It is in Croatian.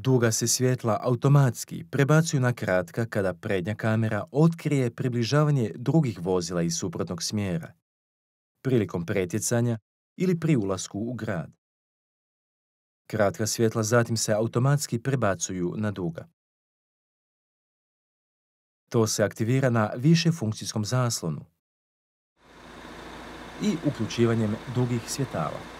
Duga se svjetla automatski prebacuju na kratka kada prednja kamera otkrije približavanje drugih vozila iz suprotnog smjera, prilikom pretjecanja ili pri ulasku u grad. Kratka svjetla zatim se automatski prebacuju na duga. To se aktivira na funkcijskom zaslonu i uključivanjem dugih svjetala.